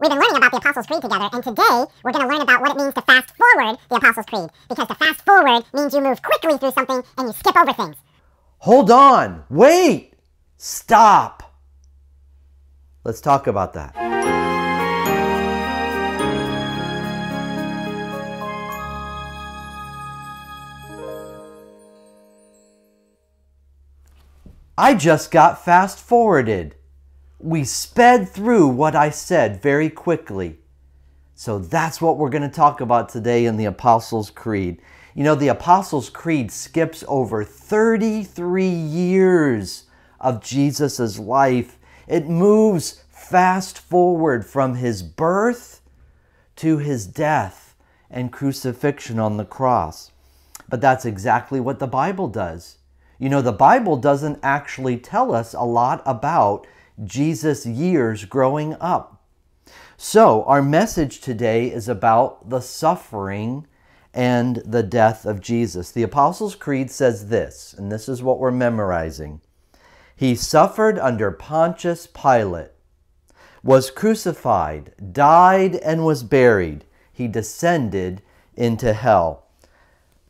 We've been learning about the Apostles' Creed together, and today we're going to learn about what it means to fast forward the Apostles' Creed. Because to fast forward means you move quickly through something and you skip over things. Hold on. Wait. Stop. Let's talk about that. I just got fast forwarded we sped through what I said very quickly. So that's what we're going to talk about today in the Apostles' Creed. You know, the Apostles' Creed skips over 33 years of Jesus' life. It moves fast forward from his birth to his death and crucifixion on the cross. But that's exactly what the Bible does. You know, the Bible doesn't actually tell us a lot about Jesus' years growing up. So, our message today is about the suffering and the death of Jesus. The Apostles' Creed says this, and this is what we're memorizing He suffered under Pontius Pilate, was crucified, died, and was buried. He descended into hell.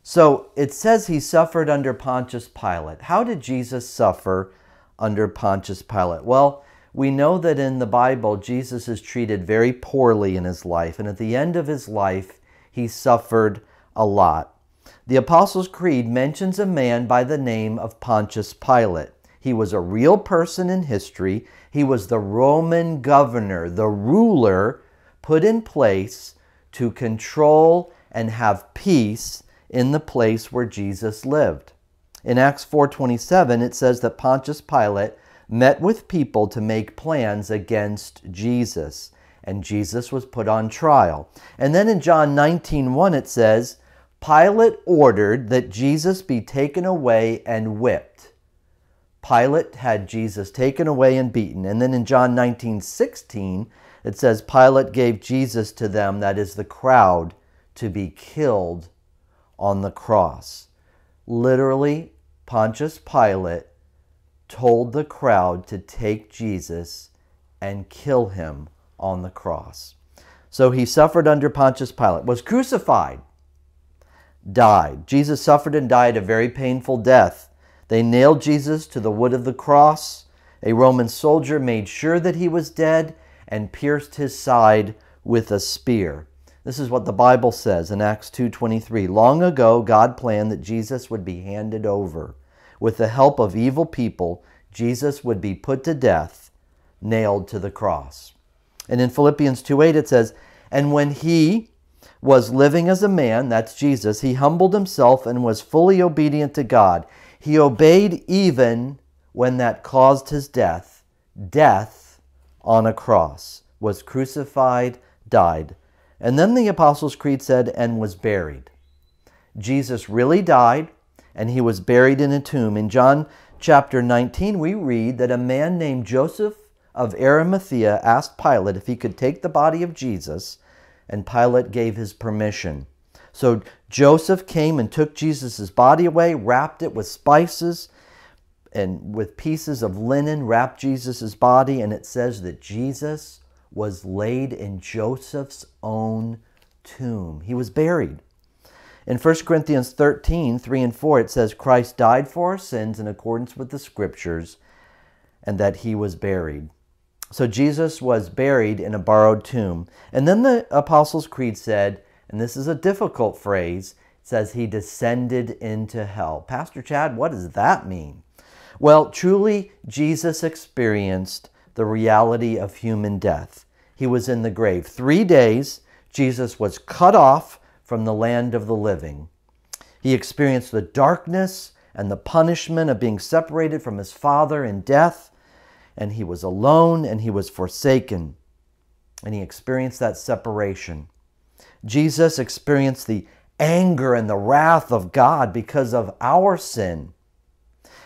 So, it says he suffered under Pontius Pilate. How did Jesus suffer under Pontius Pilate? Well, we know that in the Bible, Jesus is treated very poorly in his life, and at the end of his life, he suffered a lot. The Apostles' Creed mentions a man by the name of Pontius Pilate. He was a real person in history. He was the Roman governor, the ruler put in place to control and have peace in the place where Jesus lived. In Acts 4:27 it says that Pontius Pilate met with people to make plans against Jesus, and Jesus was put on trial. And then in John 19:1 it says, Pilate ordered that Jesus be taken away and whipped. Pilate had Jesus taken away and beaten. And then in John 19:16, it says, Pilate gave Jesus to them, that is the crowd, to be killed on the cross. Literally, Pontius Pilate told the crowd to take Jesus and kill him on the cross. So he suffered under Pontius Pilate, was crucified, died. Jesus suffered and died a very painful death. They nailed Jesus to the wood of the cross. A Roman soldier made sure that he was dead and pierced his side with a spear. This is what the Bible says in Acts 2:23. Long ago God planned that Jesus would be handed over. With the help of evil people, Jesus would be put to death, nailed to the cross. And in Philippians 2:8 it says, "And when he was living as a man, that's Jesus, he humbled himself and was fully obedient to God. He obeyed even when that caused his death, death on a cross, was crucified, died." And then the Apostles' Creed said, and was buried. Jesus really died, and he was buried in a tomb. In John chapter 19, we read that a man named Joseph of Arimathea asked Pilate if he could take the body of Jesus, and Pilate gave his permission. So Joseph came and took Jesus' body away, wrapped it with spices and with pieces of linen, wrapped Jesus' body, and it says that Jesus was laid in Joseph's own tomb. He was buried. In 1 Corinthians 13, 3 and 4, it says, Christ died for our sins in accordance with the scriptures, and that he was buried. So Jesus was buried in a borrowed tomb. And then the Apostles' Creed said, and this is a difficult phrase, it says, He descended into hell. Pastor Chad, what does that mean? Well, truly, Jesus experienced the reality of human death he was in the grave. Three days, Jesus was cut off from the land of the living. He experienced the darkness and the punishment of being separated from his father in death, and he was alone and he was forsaken, and he experienced that separation. Jesus experienced the anger and the wrath of God because of our sin.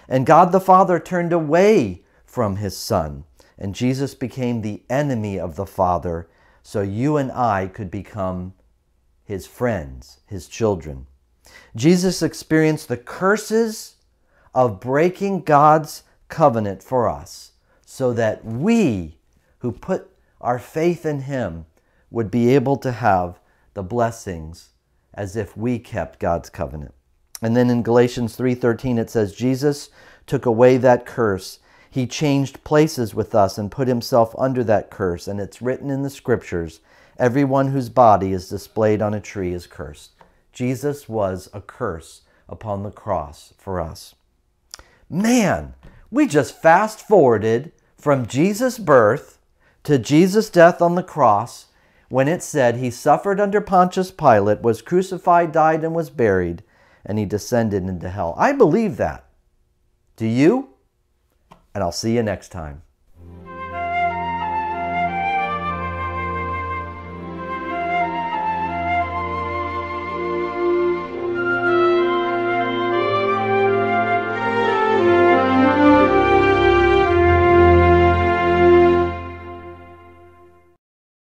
And God the Father turned away from his son. And Jesus became the enemy of the Father so you and I could become his friends, his children. Jesus experienced the curses of breaking God's covenant for us so that we who put our faith in him would be able to have the blessings as if we kept God's covenant. And then in Galatians 3:13 it says Jesus took away that curse he changed places with us and put himself under that curse, and it's written in the scriptures everyone whose body is displayed on a tree is cursed. Jesus was a curse upon the cross for us. Man, we just fast forwarded from Jesus' birth to Jesus' death on the cross when it said he suffered under Pontius Pilate, was crucified, died, and was buried, and he descended into hell. I believe that. Do you? and I'll see you next time.